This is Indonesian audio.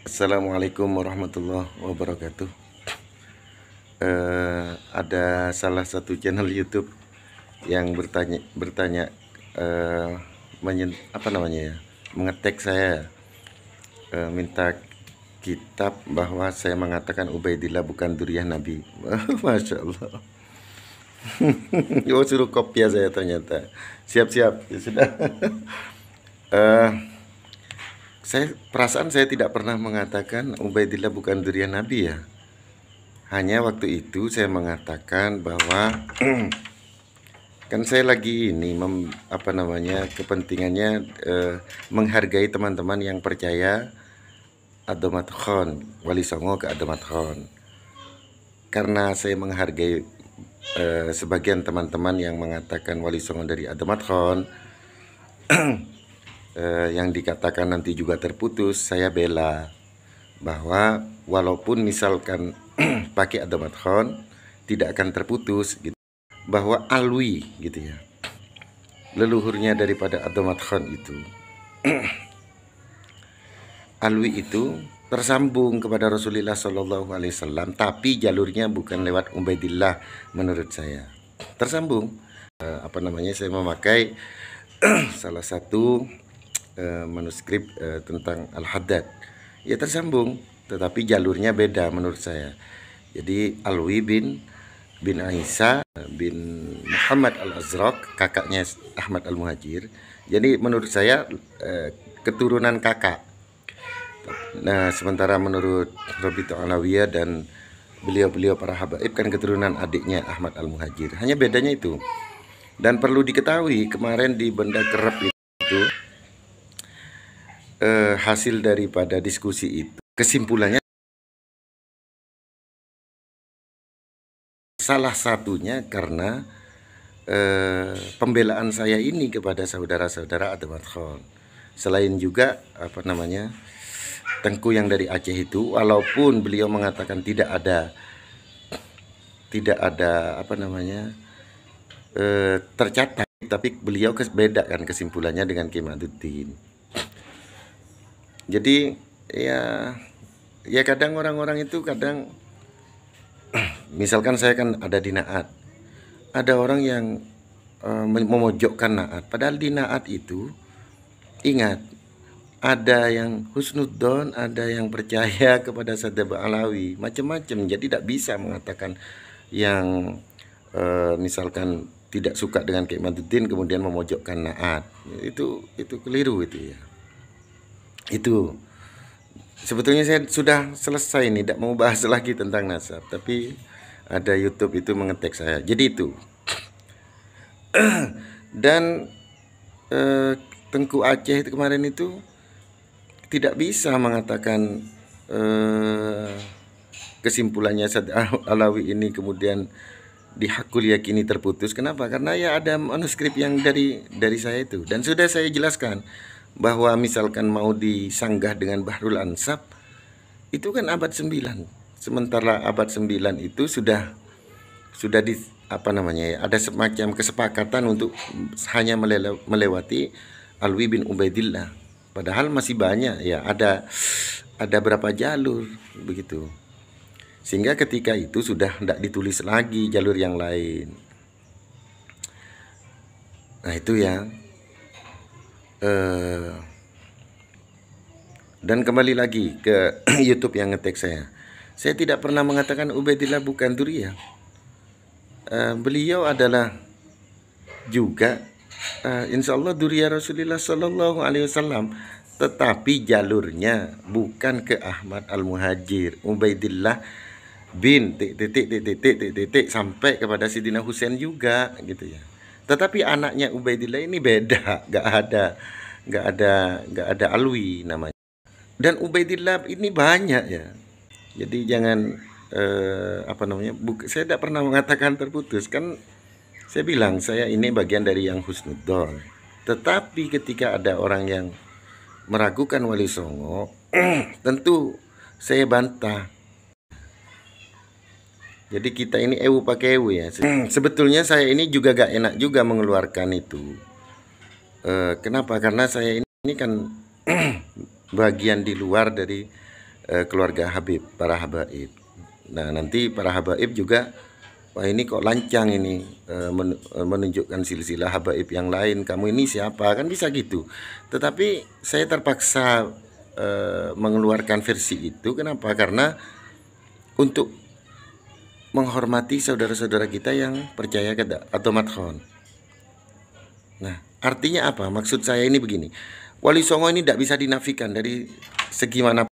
Assalamualaikum warahmatullahi wabarakatuh eh, Ada salah satu channel youtube Yang bertanya bertanya uh, menyen, Apa namanya ya Mengetek saya eh, Minta kitab bahwa saya mengatakan Ubaidillah bukan duriah Nabi Masya Allah Oh suruh kopi ya saya ternyata Siap-siap ya sudah uh, Saya perasaan saya tidak pernah mengatakan Ubaidillah bukan durian Nabi ya. Hanya waktu itu saya mengatakan bahwa kan saya lagi ini mem, apa namanya kepentingannya eh, menghargai teman-teman yang percaya Adomat Khan Wali Songo ke Adomat Khan Karena saya menghargai eh, sebagian teman-teman yang mengatakan Wali Songo dari Adomat Khan. eh, yang dikatakan nanti juga terputus saya bela bahwa walaupun misalkan pakai adamat khon tidak akan terputus gitu bahwa alwi gitu ya leluhurnya daripada adamat khon itu alwi itu tersambung kepada Rasulullah Shallallahu Alaihi Wasallam tapi jalurnya bukan lewat Ubaidillah menurut saya tersambung eh, apa namanya saya memakai salah satu Eh, manuskrip uh, tentang Al-Haddad. Ya tersambung, tetapi jalurnya beda menurut saya. Jadi Alwi bin bin Aisyah bin Muhammad Al-Azraq, kakaknya Ahmad Al-Muhajir. Jadi menurut saya uh, keturunan kakak. Nah, sementara menurut Rabi'tu Alawiyah dan beliau-beliau para habaib kan keturunan adiknya Ahmad Al-Muhajir. Hanya bedanya itu. Dan perlu diketahui kemarin di benda kerep itu eh, hasil daripada diskusi itu. Kesimpulannya salah satunya karena eh, pembelaan saya ini kepada saudara-saudara Adamat Khan. Selain juga apa namanya Tengku yang dari Aceh itu, walaupun beliau mengatakan tidak ada tidak ada apa namanya eh, tercatat, tapi beliau beda kan kesimpulannya dengan Kimaduddin jadi ya ya kadang orang-orang itu kadang misalkan saya kan ada di naat ada orang yang uh, memojokkan naat padahal di naat itu ingat ada yang husnudon, ada yang percaya kepada sadab Alawi, macam-macam. Jadi tidak bisa mengatakan yang uh, misalkan tidak suka dengan Kiai kemudian memojokkan Naat. Itu itu keliru itu ya itu sebetulnya saya sudah selesai ini tidak mau bahas lagi tentang nasab tapi ada YouTube itu mengetik saya jadi itu dan eh, Tengku Aceh itu kemarin itu tidak bisa mengatakan eh, kesimpulannya Sad Alawi ini kemudian di yakini terputus kenapa karena ya ada manuskrip yang dari dari saya itu dan sudah saya jelaskan bahwa misalkan mau disanggah dengan Bahrul Ansab itu kan abad 9 sementara abad 9 itu sudah sudah di apa namanya ya ada semacam kesepakatan untuk hanya melewati Alwi bin Ubaidillah padahal masih banyak ya ada ada berapa jalur begitu sehingga ketika itu sudah tidak ditulis lagi jalur yang lain nah itu ya Eh, dan kembali lagi ke YouTube yang ngetek saya. Saya tidak pernah mengatakan Ubaidillah bukan duria. Uh, eh, beliau adalah juga uh, insya Allah duria Rasulullah Sallallahu Alaihi Wasallam tetapi jalurnya bukan ke Ahmad Al Muhajir Ubaidillah bin titik titik titik titik titik sampai kepada Sidina Husain juga gitu ya. Tetapi anaknya Ubaidillah ini beda, gak ada nggak ada nggak ada alwi namanya dan Ubaidillah ini banyak ya jadi jangan eh, apa namanya buka, saya tidak pernah mengatakan terputus kan saya bilang saya ini bagian dari yang husnudon tetapi ketika ada orang yang meragukan wali songo tentu saya bantah jadi kita ini ewu pakai ewu ya sebetulnya saya ini juga gak enak juga mengeluarkan itu Eh, kenapa karena saya ini, ini kan bagian di luar dari uh, keluarga Habib para habaib nah nanti para habaib juga wah ini kok lancang ini eh, menunjukkan silsilah habaib yang lain kamu ini siapa kan bisa gitu tetapi saya terpaksa uh, mengeluarkan versi itu kenapa karena untuk menghormati saudara-saudara kita yang percaya kepada atau madhon. Nah, Artinya apa? Maksud saya ini begini. Wali Songo ini tidak bisa dinafikan dari segi mana